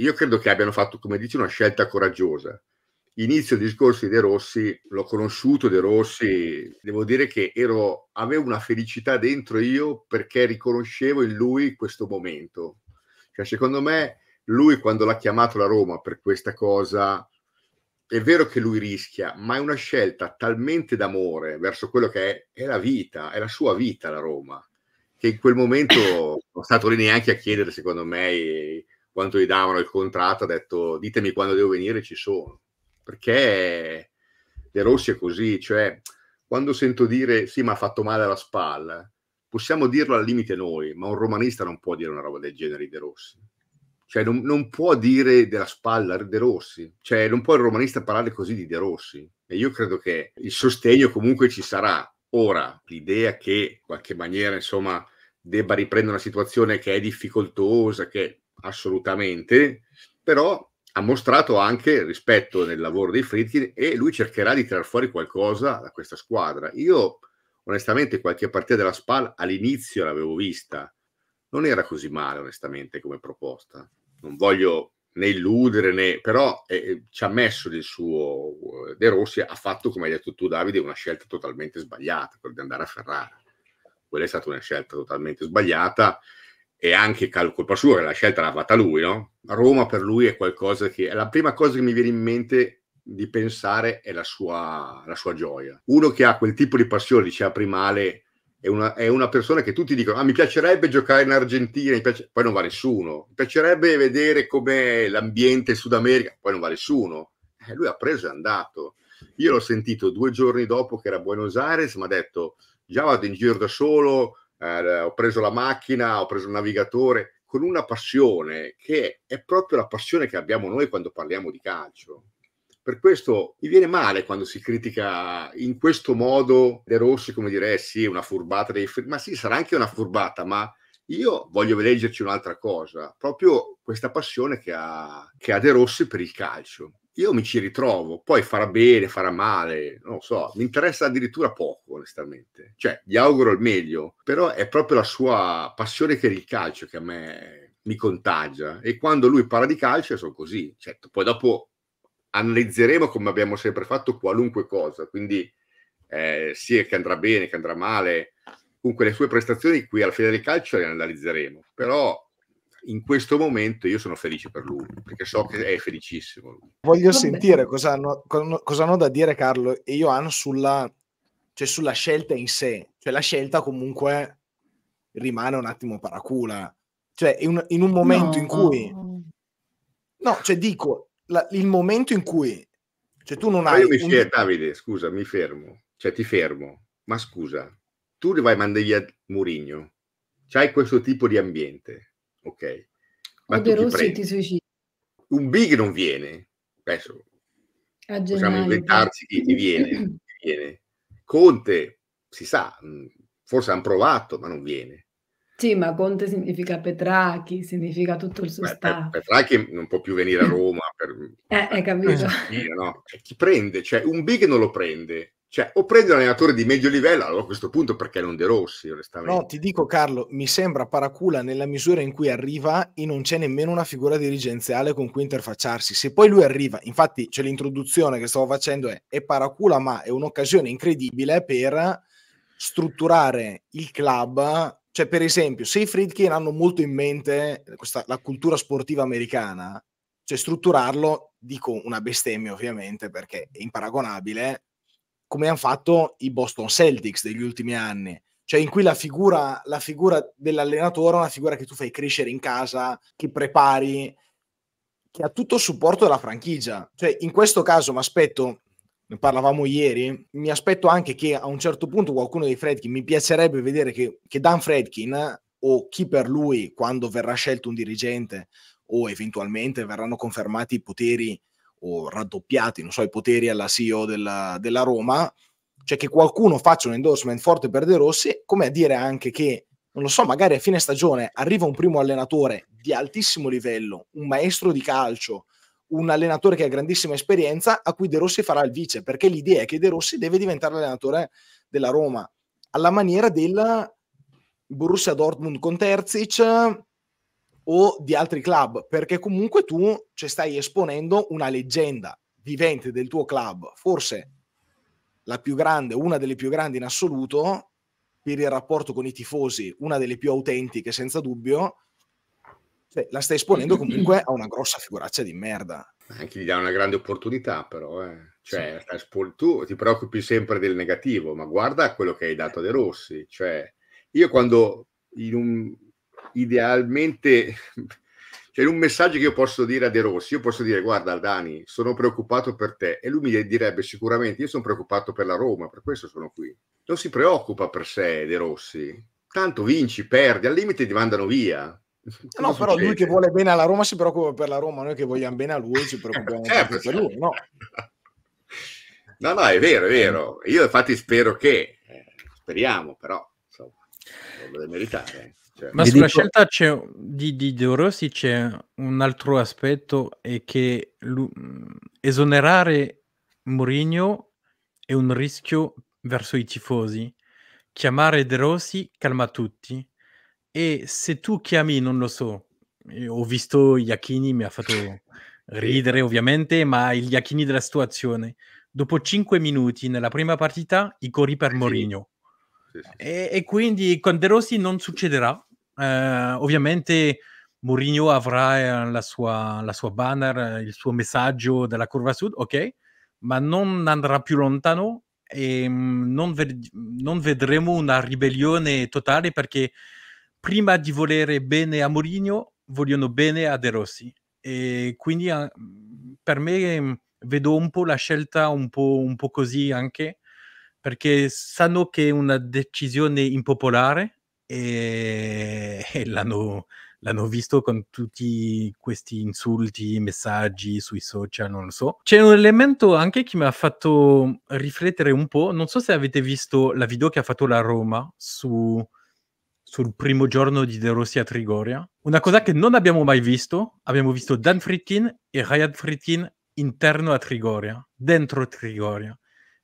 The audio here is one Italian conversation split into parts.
Io credo che abbiano fatto, come dici, una scelta coraggiosa. Inizio il discorso di De Rossi, l'ho conosciuto De Rossi, devo dire che ero, avevo una felicità dentro io perché riconoscevo in lui questo momento. Cioè, secondo me, lui quando l'ha chiamato la Roma per questa cosa, è vero che lui rischia, ma è una scelta talmente d'amore verso quello che è, è la vita, è la sua vita la Roma, che in quel momento non è stato lì neanche a chiedere, secondo me, quanto gli davano il contratto, ha detto ditemi quando devo venire, ci sono. Perché De Rossi è così, cioè quando sento dire sì ma ha fatto male alla spalla, possiamo dirlo al limite noi, ma un romanista non può dire una roba del genere di De Rossi. Cioè non, non può dire della spalla De Rossi, cioè non può il romanista parlare così di De Rossi. E io credo che il sostegno comunque ci sarà. Ora, l'idea che in qualche maniera, insomma, debba riprendere una situazione che è difficoltosa, che assolutamente, però ha mostrato anche rispetto nel lavoro dei Fritkin e lui cercherà di tirar fuori qualcosa da questa squadra. Io onestamente qualche partita della SPAL all'inizio l'avevo vista, non era così male onestamente come proposta. Non voglio né illudere né però eh, eh ci ha messo del suo eh, De Rossi ha fatto come hai detto tu Davide una scelta totalmente sbagliata quella di andare a Ferrara quella è stata una scelta totalmente sbagliata e anche cal- colpa sua, la scelta l'ha fatta lui, no? Roma per lui è qualcosa che è la prima cosa che mi viene in mente di pensare è la sua, la sua gioia. Uno che ha quel tipo di passione, diceva primale, è una, è una, persona che tutti dicono: Ah, mi piacerebbe giocare in Argentina, poi non va nessuno. Mi piacerebbe vedere com'è l'ambiente in Sud America, poi non va nessuno. Eh, lui ha preso e è andato. Io l'ho sentito due giorni dopo che era a Buenos Aires, mi ha detto: Già vado in giro da solo, eh, ho preso la macchina, ho preso il navigatore, con una passione che è proprio la passione che abbiamo noi quando parliamo di calcio. Per questo mi viene male quando si critica in questo modo De Rossi, come dire, eh sì, una furbata dei... Ma sì, sarà anche una furbata, ma io voglio leggerci un'altra cosa, proprio questa passione che ha, che ha De Rossi per il calcio. Io mi ci ritrovo, poi farà bene, farà male, non lo so, mi interessa addirittura poco onestamente. Cioè, gli auguro il meglio, però è proprio la sua passione per il calcio che a me mi contagia. E quando lui parla di calcio sono così. Certo, poi dopo analizzeremo come abbiamo sempre fatto qualunque cosa, quindi eh, sia che andrà bene, che andrà male. Comunque le sue prestazioni qui alla fine del calcio le analizzeremo, però in questo momento io sono felice per lui perché so che è felicissimo. Voglio Vabbè. sentire cosa hanno, cosa hanno, da dire Carlo e Ioan sulla cioè sulla scelta in sé, cioè la scelta comunque rimane un attimo paracula, cioè in, in un momento no. in cui... No, cioè dico, la, il momento in cui... Cioè tu non ma Io mi un... fermo, Davide, scusa, mi fermo, cioè ti fermo, ma scusa, tu vai a mandare via Murigno, c'hai questo tipo di ambiente, ok? Ma o De Rossi ti Un big non viene, adesso possiamo inventarci chi ti viene, chi viene, Conte, si sa, mm, forse hanno provato, ma non viene. Sì, ma Conte significa Petrachi, significa tutto il suo Beh, staff. Petrachi non può più venire a Roma. Per, eh, per, capito. Per, no? Esatto. Chi prende? Cioè, un big non lo prende, cioè, o prendi l'allenatore di medio livello, allora a questo punto perché non De Rossi? onestamente? No, ti dico Carlo, mi sembra paracula nella misura in cui arriva e non c'è nemmeno una figura dirigenziale con cui interfacciarsi. Se poi lui arriva, infatti c'è l'introduzione che stavo facendo, è, è paracula ma è un'occasione incredibile per strutturare il club. Cioè, per esempio, se i Friedkin hanno molto in mente questa, la cultura sportiva americana, cioè strutturarlo, dico una bestemmia ovviamente perché è imparagonabile, come hanno fatto i Boston Celtics degli ultimi anni, cioè in cui la figura, la figura dell'allenatore è una figura che tu fai crescere in casa, che prepari, che ha tutto il supporto della franchigia. Cioè in questo caso mi aspetto, ne parlavamo ieri, mi aspetto anche che a un certo punto qualcuno dei Fredkin, mi piacerebbe vedere che, che Dan Fredkin o chi per lui, quando verrà scelto un dirigente o eventualmente verranno confermati i poteri o raddoppiati, non so, i poteri alla CEO della, della Roma, cioè che qualcuno faccia un endorsement forte per De Rossi, come a dire anche che, non lo so, magari a fine stagione arriva un primo allenatore di altissimo livello, un maestro di calcio, un allenatore che ha grandissima esperienza, a cui De Rossi farà il vice, perché l'idea è che De Rossi deve diventare allenatore della Roma, alla maniera del Borussia Dortmund con Terzic, o di altri club, perché comunque tu ci stai esponendo una leggenda vivente del tuo club, forse la più grande, una delle più grandi in assoluto, per il rapporto con i tifosi, una delle più autentiche senza dubbio, cioè, la stai esponendo comunque a una grossa figuraccia di merda. Anche gli dà una grande opportunità però, eh. cioè, sì. tu ti preoccupi sempre del negativo, ma guarda quello che hai dato a De Rossi, cioè, io quando in un, idealmente cioè un messaggio che io posso dire a De Rossi, io posso dire guarda Dani, sono preoccupato per te e lui mi direbbe sicuramente io sono preoccupato per la Roma, per questo sono qui. Non si preoccupa per sé De Rossi, tanto vinci, perdi, al limite ti mandano via. Cosa no, però succede? lui che vuole bene alla Roma si preoccupa per la Roma, noi che vogliamo bene a lui ci preoccupiamo certo, per lui, no? No, no, è vero, è vero. Io infatti spero che, eh, speriamo però, lo deve meritare. Cioè. Ma sulla dico... scelta di, di De Rossi c'è un altro aspetto, è che esonerare Mourinho è un rischio verso i tifosi. Chiamare De Rossi calma tutti. E se tu chiami, non lo so, ho visto Iachini, mi ha fatto ridere ovviamente, ma il Iachini della situazione. Dopo 5 minuti nella prima partita, i cori per eh Mourinho. Sì e, e, quindi con De Rossi non succederà. Eh, ovviamente Mourinho avrà eh, la sua, la sua, banner, eh, il suo messaggio della curva sud, ok, ma non andrà più lontano e mm, non, ved- non vedremo una ribellione totale perché prima di volere bene a Mourinho vogliono bene a De Rossi e quindi eh, per me mm, vedo un po' la scelta un po', un po così anche perché sanno che è una decisione impopolare e, e l'hanno, l'hanno visto con tutti questi insulti, messaggi sui social, non lo so. C'è un elemento anche che mi ha fatto riflettere un po', non so se avete visto la video che ha fatto la Roma su, sul primo giorno di De Rossi a Trigoria. Una cosa che non abbiamo mai visto, abbiamo visto Dan Fritkin e Ryan Fritkin interno a Trigoria, dentro Trigoria.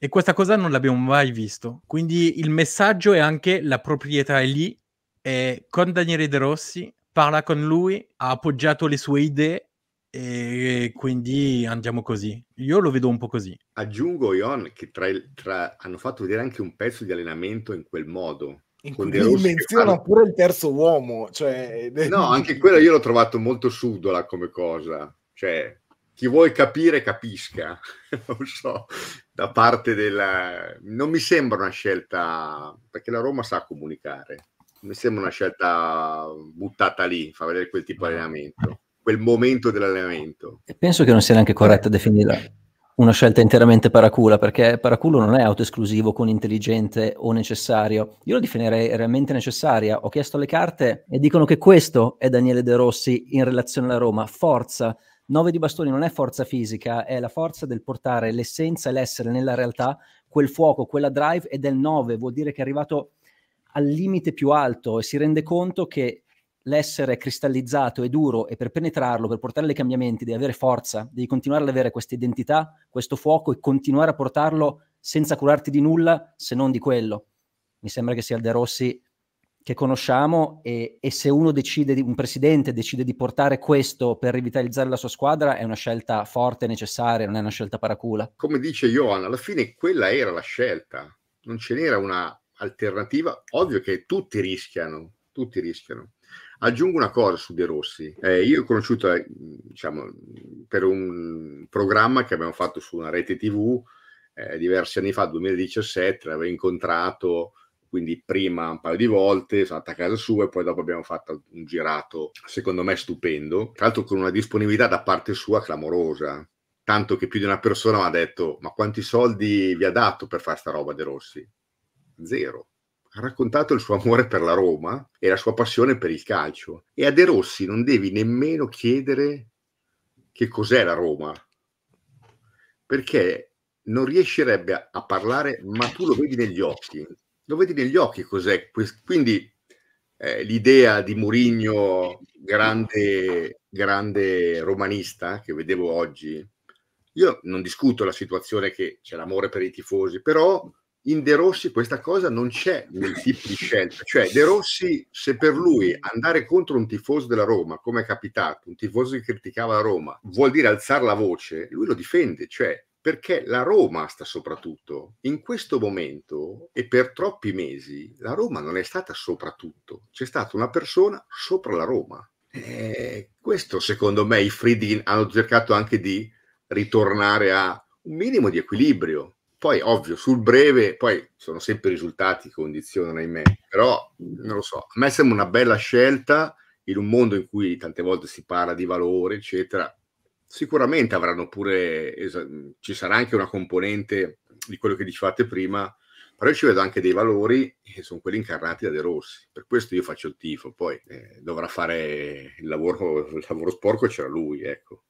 E questa cosa non l'abbiamo mai visto. Quindi il messaggio è anche la proprietà è lì, è con Daniele De Rossi, parla con lui, ha appoggiato le sue idee e quindi andiamo così. Io lo vedo un po' così. Aggiungo, Ion, che tra il, tra... hanno fatto vedere anche un pezzo di allenamento in quel modo. In con menziona parla... pure il terzo uomo. Cioè... No, eh, anche quello io l'ho trovato molto sudola come cosa. Cioè, chi vuole capire capisca. non so, da parte della... Non mi sembra una scelta, perché la Roma sa comunicare, mi sembra una scelta buttata lì, fa vedere quel tipo di ah. allenamento, quel momento dell'allenamento. E penso che non sia neanche corretto definirla una scelta interamente paracula, perché paraculo non è autoesclusivo con intelligente o necessario. Io lo definirei realmente necessaria. Ho chiesto le carte e dicono che questo è Daniele De Rossi in relazione alla Roma. Forza, 9 di bastoni non è forza fisica, è la forza del portare l'essenza e l'essere nella realtà, quel fuoco, quella drive ed è il 9, vuol dire che è arrivato al limite più alto e si rende conto che l'essere cristallizzato e duro e per penetrarlo, per portare dei cambiamenti, devi avere forza, devi continuare ad avere questa identità, questo fuoco e continuare a portarlo senza curarti di nulla se non di quello. Mi sembra che sia il De Rossi che conosciamo e, e se uno decide, di, un presidente decide di portare questo per rivitalizzare la sua squadra è una scelta forte, necessaria, non è una scelta paracula. Come dice Johan, alla fine quella era la scelta, non ce n'era una alternativa, ovvio che tutti rischiano, tutti rischiano. Aggiungo una cosa su De Rossi. Eh, io ho conosciuto, eh, diciamo, per un programma che abbiamo fatto su una rete TV eh, diversi anni fa, 2017, l'avevo incontrato quindi prima un paio di volte, sono andata a casa sua e poi dopo abbiamo fatto un girato, secondo me stupendo, tra l'altro con una disponibilità da parte sua clamorosa, tanto che più di una persona mi ha detto ma quanti soldi vi ha dato per fare sta roba De Rossi? Zero. Ha raccontato il suo amore per la Roma e la sua passione per il calcio e a De Rossi non devi nemmeno chiedere che cos'è la Roma, perché non riuscirebbe a parlare, ma tu lo vedi negli occhi lo vedi negli occhi cos'è. Quindi eh, l'idea di Murigno, grande, grande romanista che vedevo oggi, io non discuto la situazione che c'è l'amore per i tifosi, però in De Rossi questa cosa non c'è nel tipo di scelta. Cioè, De Rossi, se per lui andare contro un tifoso della Roma, come è capitato, un tifoso che criticava la Roma, vuol dire alzare la voce, lui lo difende. Cioè, perché la Roma sta soprattutto in questo momento e per troppi mesi la Roma non è stata soprattutto, c'è stata una persona sopra la Roma. E eh, questo secondo me i Friedkin hanno cercato anche di ritornare a un minimo di equilibrio. Poi ovvio, sul breve, poi sono sempre i risultati che condizionano ahimè, però non lo so, a me sembra una bella scelta in un mondo in cui tante volte si parla di valore, eccetera, sicuramente avranno pure, mhmm, ci sarà anche una componente di quello che dicevate prima, però io ci vedo anche dei valori che sono quelli incarnati da De Rossi, per questo io faccio il tifo, poi eh, dovrà fare il lavoro, il lavoro sporco, c'era lui, ecco.